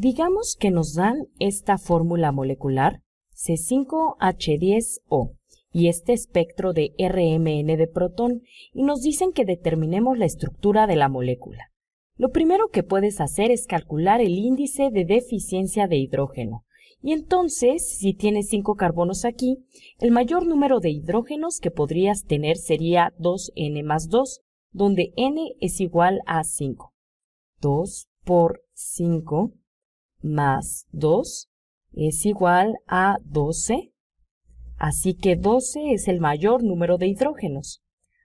Digamos que nos dan esta fórmula molecular C5H10O y este espectro de RMN de protón y nos dicen que determinemos la estructura de la molécula. Lo primero que puedes hacer es calcular el índice de deficiencia de hidrógeno. Y entonces, si tienes 5 carbonos aquí, el mayor número de hidrógenos que podrías tener sería 2n más 2, donde n es igual a 5. 2 por 5 más 2 es igual a 12. Así que 12 es el mayor número de hidrógenos.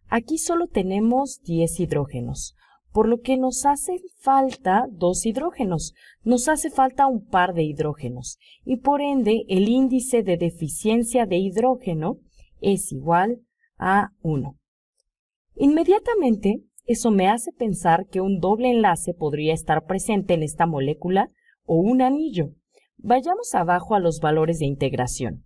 Aquí solo tenemos 10 hidrógenos, por lo que nos hacen falta dos hidrógenos. Nos hace falta un par de hidrógenos y por ende el índice de deficiencia de hidrógeno es igual a 1. Inmediatamente, eso me hace pensar que un doble enlace podría estar presente en esta molécula o un anillo. Vayamos abajo a los valores de integración.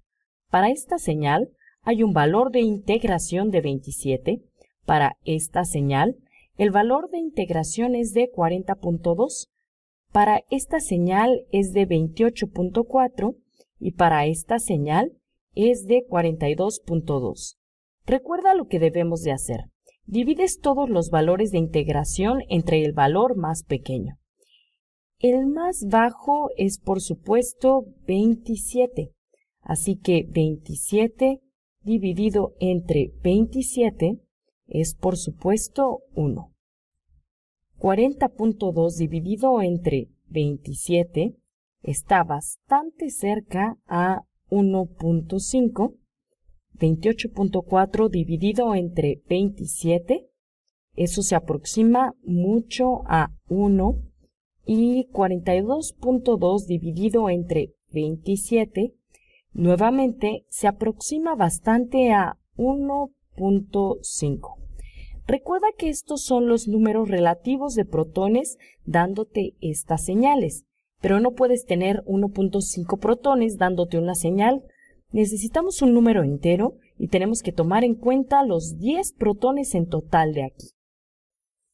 Para esta señal hay un valor de integración de 27. Para esta señal, el valor de integración es de 40.2. Para esta señal es de 28.4 y para esta señal es de 42.2. Recuerda lo que debemos de hacer. Divides todos los valores de integración entre el valor más pequeño. El más bajo es por supuesto 27, así que 27 dividido entre 27 es por supuesto 1. 40.2 dividido entre 27 está bastante cerca a 1.5. 28.4 dividido entre 27, eso se aproxima mucho a 1 y 42.2 dividido entre 27 nuevamente se aproxima bastante a 1.5. Recuerda que estos son los números relativos de protones dándote estas señales, pero no puedes tener 1.5 protones dándote una señal. Necesitamos un número entero y tenemos que tomar en cuenta los 10 protones en total de aquí.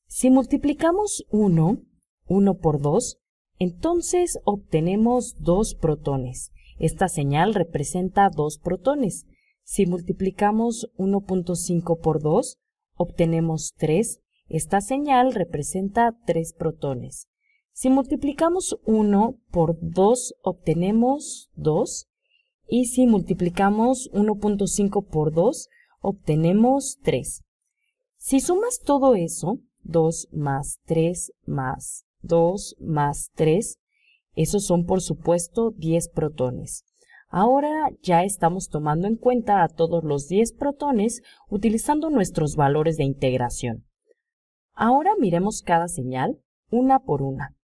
Si multiplicamos 1 1 por 2, entonces obtenemos 2 protones. Esta señal representa 2 protones. Si multiplicamos 1.5 por 2, obtenemos 3. Esta señal representa 3 protones. Si multiplicamos 1 por 2, obtenemos 2. Y si multiplicamos 1.5 por 2, obtenemos 3. Si sumas todo eso, 2 más 3 más 2 más 3, esos son por supuesto 10 protones. Ahora ya estamos tomando en cuenta a todos los 10 protones utilizando nuestros valores de integración. Ahora miremos cada señal una por una.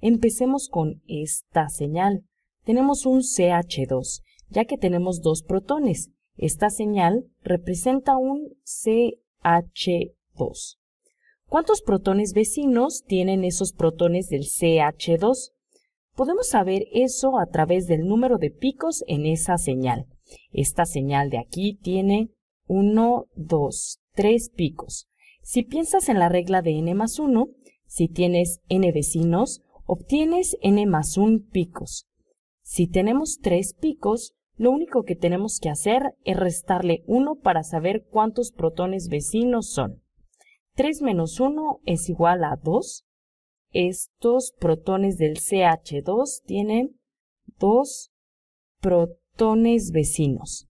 Empecemos con esta señal. Tenemos un CH2, ya que tenemos dos protones. Esta señal representa un CH2. ¿Cuántos protones vecinos tienen esos protones del CH2? Podemos saber eso a través del número de picos en esa señal. Esta señal de aquí tiene 1, 2, 3 picos. Si piensas en la regla de n más 1, si tienes n vecinos, obtienes n más 1 picos. Si tenemos 3 picos, lo único que tenemos que hacer es restarle 1 para saber cuántos protones vecinos son. 3 menos 1 es igual a 2. Estos protones del CH2 tienen dos protones vecinos.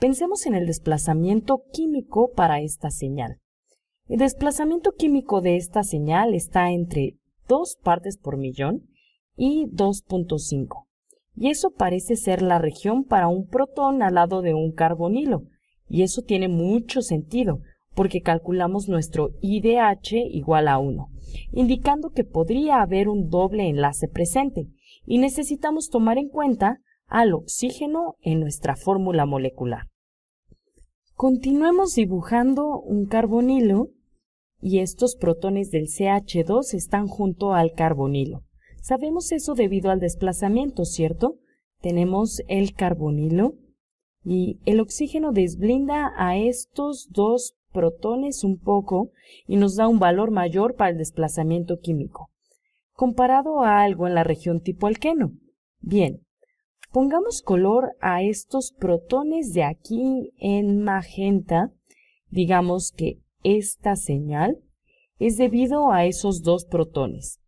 Pensemos en el desplazamiento químico para esta señal. El desplazamiento químico de esta señal está entre 2 partes por millón y 2.5. Y eso parece ser la región para un protón al lado de un carbonilo. Y eso tiene mucho sentido, porque calculamos nuestro IDH igual a 1, indicando que podría haber un doble enlace presente y necesitamos tomar en cuenta al oxígeno en nuestra fórmula molecular. Continuemos dibujando un carbonilo y estos protones del CH2 están junto al carbonilo. Sabemos eso debido al desplazamiento, ¿cierto? Tenemos el carbonilo y el oxígeno desblinda a estos dos protones un poco y nos da un valor mayor para el desplazamiento químico, comparado a algo en la región tipo alqueno. Bien, pongamos color a estos protones de aquí en magenta, digamos que esta señal es debido a esos dos protones.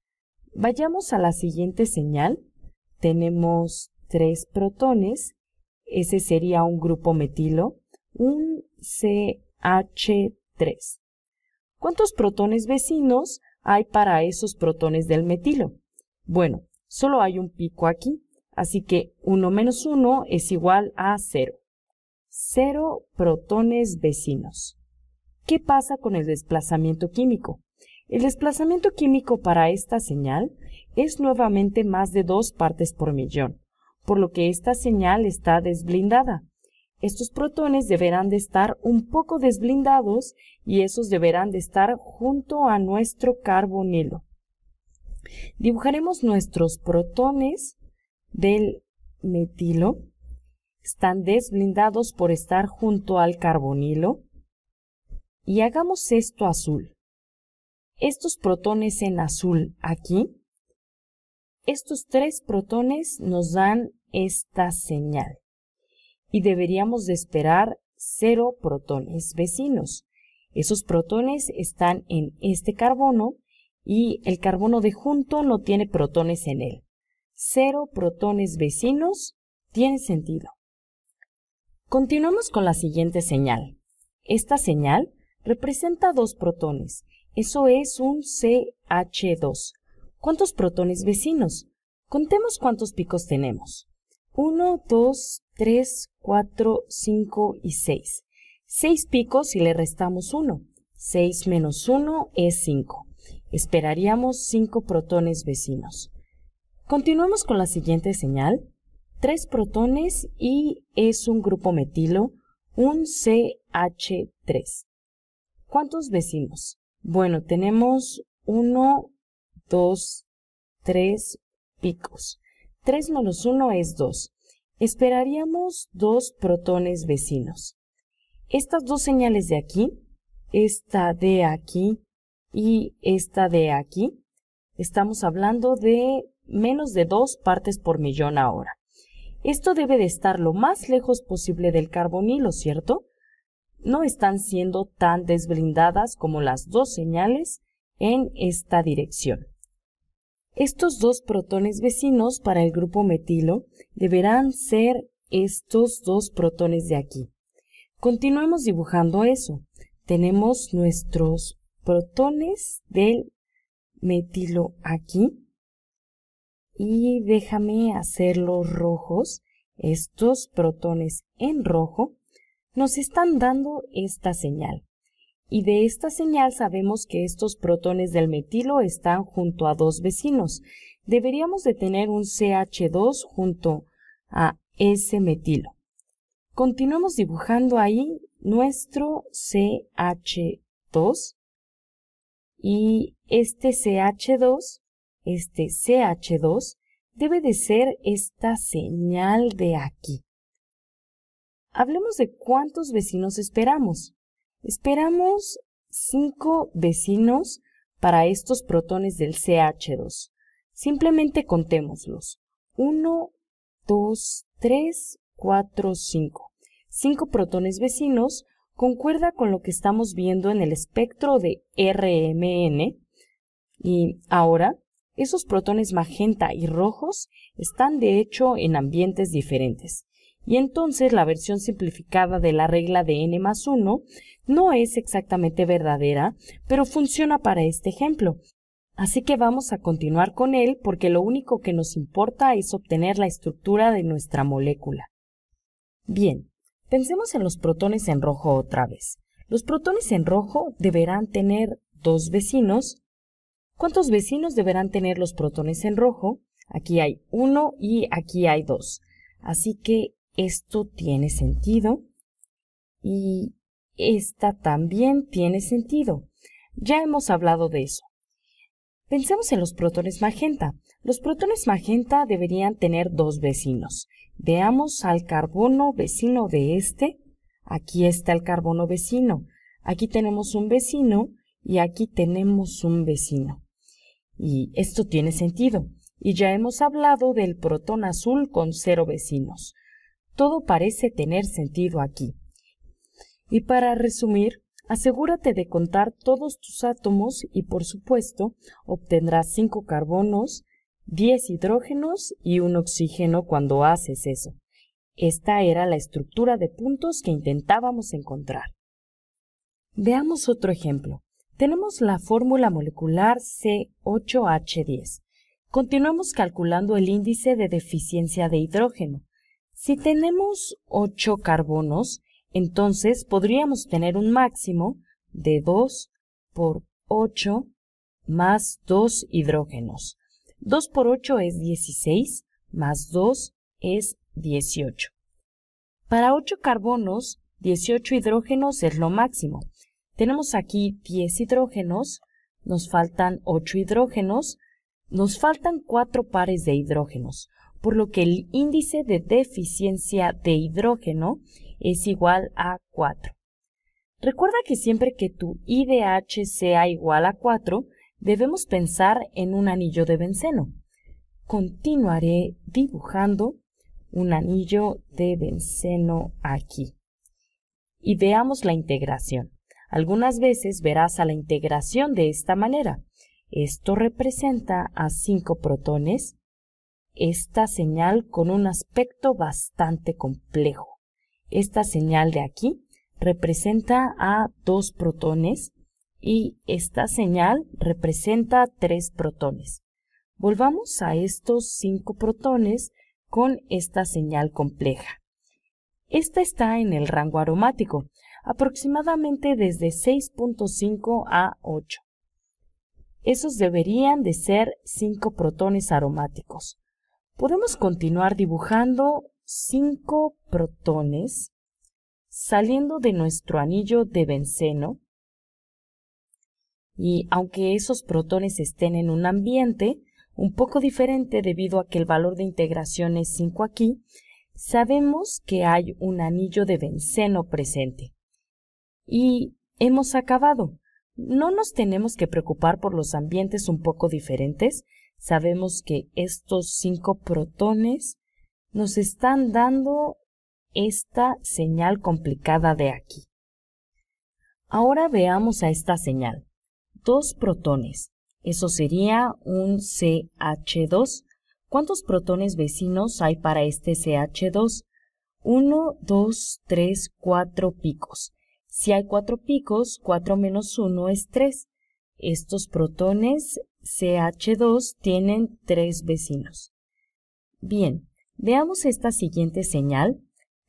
Vayamos a la siguiente señal, tenemos tres protones, ese sería un grupo metilo, un C H3. ¿Cuántos protones vecinos hay para esos protones del metilo? Bueno, solo hay un pico aquí, así que 1 menos 1 es igual a 0. 0 protones vecinos. ¿Qué pasa con el desplazamiento químico? El desplazamiento químico para esta señal es nuevamente más de 2 partes por millón, por lo que esta señal está desblindada estos protones deberán de estar un poco desblindados y esos deberán de estar junto a nuestro carbonilo. Dibujaremos nuestros protones del metilo. Están desblindados por estar junto al carbonilo. Y hagamos esto azul. Estos protones en azul aquí, estos tres protones nos dan esta señal y deberíamos de esperar cero protones vecinos. Esos protones están en este carbono y el carbono de junto no tiene protones en él. Cero protones vecinos tiene sentido. Continuamos con la siguiente señal. Esta señal representa dos protones. Eso es un CH2. ¿Cuántos protones vecinos? Contemos cuántos picos tenemos. 1, 2, 3, 4, 5 y 6. 6 picos y le restamos 1. 6 menos 1 es 5. Esperaríamos 5 protones vecinos. Continuamos con la siguiente señal. 3 protones y es un grupo metilo, un CH3. ¿Cuántos vecinos? Bueno, tenemos 1, 2, 3 picos. 3 menos 1 es 2. Esperaríamos dos protones vecinos. Estas dos señales de aquí, esta de aquí y esta de aquí, estamos hablando de menos de dos partes por millón ahora. Esto debe de estar lo más lejos posible del carbonilo, ¿cierto? No están siendo tan desblindadas como las dos señales en esta dirección. Estos dos protones vecinos para el grupo metilo deberán ser estos dos protones de aquí. Continuemos dibujando eso. Tenemos nuestros protones del metilo aquí. Y déjame hacerlos rojos. Estos protones en rojo nos están dando esta señal y de esta señal sabemos que estos protones del metilo están junto a dos vecinos. Deberíamos de tener un CH2 junto a ese metilo. Continuamos dibujando ahí nuestro CH2 y este CH2, este CH2, debe de ser esta señal de aquí. Hablemos de cuántos vecinos esperamos. Esperamos 5 vecinos para estos protones del CH2. Simplemente contémoslos. 1, 2, 3, 4, 5. 5 protones vecinos concuerda con lo que estamos viendo en el espectro de RMN y ahora esos protones magenta y rojos están de hecho en ambientes diferentes. Y entonces la versión simplificada de la regla de n más 1 no es exactamente verdadera, pero funciona para este ejemplo. Así que vamos a continuar con él porque lo único que nos importa es obtener la estructura de nuestra molécula. Bien, pensemos en los protones en rojo otra vez. Los protones en rojo deberán tener dos vecinos. ¿Cuántos vecinos deberán tener los protones en rojo? Aquí hay uno y aquí hay dos. Así que esto tiene sentido y esta también tiene sentido. Ya hemos hablado de eso. Pensemos en los protones magenta. Los protones magenta deberían tener dos vecinos. Veamos al carbono vecino de este. Aquí está el carbono vecino. Aquí tenemos un vecino y aquí tenemos un vecino. Y esto tiene sentido. Y ya hemos hablado del protón azul con cero vecinos. Todo parece tener sentido aquí. Y para resumir, asegúrate de contar todos tus átomos y, por supuesto, obtendrás 5 carbonos, 10 hidrógenos y un oxígeno cuando haces eso. Esta era la estructura de puntos que intentábamos encontrar. Veamos otro ejemplo. Tenemos la fórmula molecular C8H10. Continuamos calculando el índice de deficiencia de hidrógeno. Si tenemos 8 carbonos, entonces podríamos tener un máximo de 2 por 8 más 2 hidrógenos. 2 por 8 es 16, más 2 es 18. Para 8 carbonos, 18 hidrógenos es lo máximo. Tenemos aquí 10 hidrógenos, nos faltan 8 hidrógenos, nos faltan 4 pares de hidrógenos por lo que el índice de deficiencia de hidrógeno es igual a 4. Recuerda que siempre que tu IDH sea igual a 4, debemos pensar en un anillo de benceno. Continuaré dibujando un anillo de benceno aquí. Y veamos la integración. Algunas veces verás a la integración de esta manera. Esto representa a 5 protones, esta señal con un aspecto bastante complejo. Esta señal de aquí representa a dos protones y esta señal representa tres protones. Volvamos a estos cinco protones con esta señal compleja. Esta está en el rango aromático, aproximadamente desde 6.5 a 8. Esos deberían de ser cinco protones aromáticos. Podemos continuar dibujando 5 protones saliendo de nuestro anillo de benceno. Y aunque esos protones estén en un ambiente un poco diferente debido a que el valor de integración es 5 aquí, sabemos que hay un anillo de benceno presente. Y hemos acabado. No nos tenemos que preocupar por los ambientes un poco diferentes, Sabemos que estos cinco protones nos están dando esta señal complicada de aquí. Ahora veamos a esta señal. Dos protones. Eso sería un CH2. ¿Cuántos protones vecinos hay para este CH2? Uno, dos, tres, cuatro picos. Si hay cuatro picos, cuatro menos uno es tres. Estos protones CH2 tienen tres vecinos. Bien, veamos esta siguiente señal,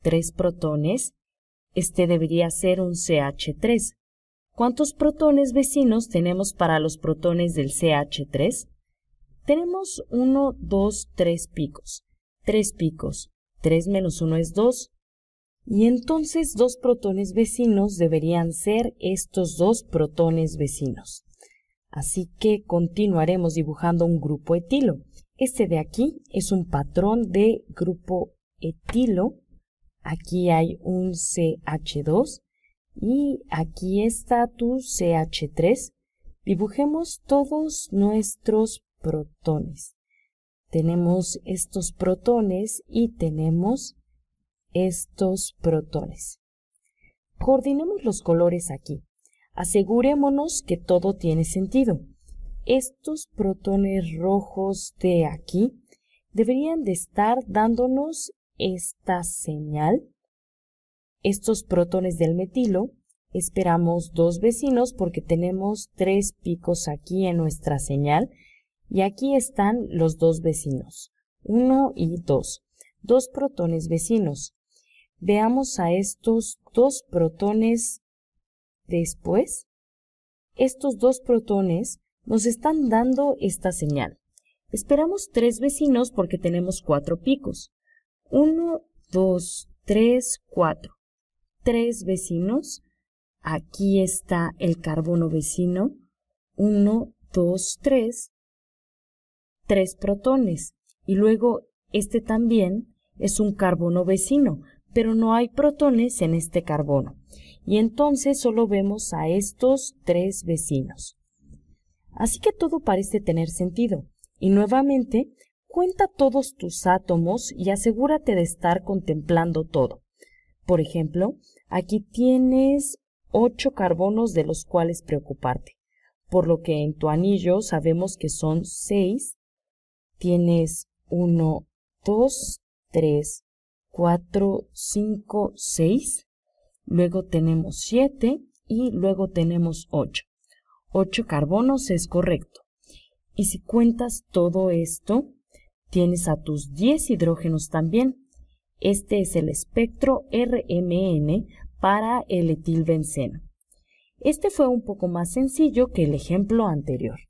tres protones. Este debería ser un CH3. ¿Cuántos protones vecinos tenemos para los protones del CH3? Tenemos 1, 2, 3 picos. 3 picos. 3 menos 1 es 2. Y entonces dos protones vecinos deberían ser estos dos protones vecinos. Así que continuaremos dibujando un grupo etilo. Este de aquí es un patrón de grupo etilo. Aquí hay un CH2 y aquí está tu CH3. Dibujemos todos nuestros protones. Tenemos estos protones y tenemos estos protones. Coordinemos los colores aquí asegurémonos que todo tiene sentido. Estos protones rojos de aquí deberían de estar dándonos esta señal. Estos protones del metilo esperamos dos vecinos porque tenemos tres picos aquí en nuestra señal y aquí están los dos vecinos, uno y dos, dos protones vecinos. Veamos a estos dos protones Después, estos dos protones nos están dando esta señal. Esperamos tres vecinos porque tenemos cuatro picos. Uno, dos, tres, cuatro. Tres vecinos. Aquí está el carbono vecino. Uno, dos, tres. Tres protones. Y luego este también es un carbono vecino, pero no hay protones en este carbono y entonces solo vemos a estos tres vecinos. Así que todo parece tener sentido. Y nuevamente, cuenta todos tus átomos y asegúrate de estar contemplando todo. Por ejemplo, aquí tienes ocho carbonos de los cuales preocuparte, por lo que en tu anillo sabemos que son seis. Tienes uno, dos, tres, cuatro, cinco, seis luego tenemos 7 y luego tenemos 8. 8 carbonos es correcto. Y si cuentas todo esto, tienes a tus 10 hidrógenos también. Este es el espectro RMN para el etilbenceno. Este fue un poco más sencillo que el ejemplo anterior.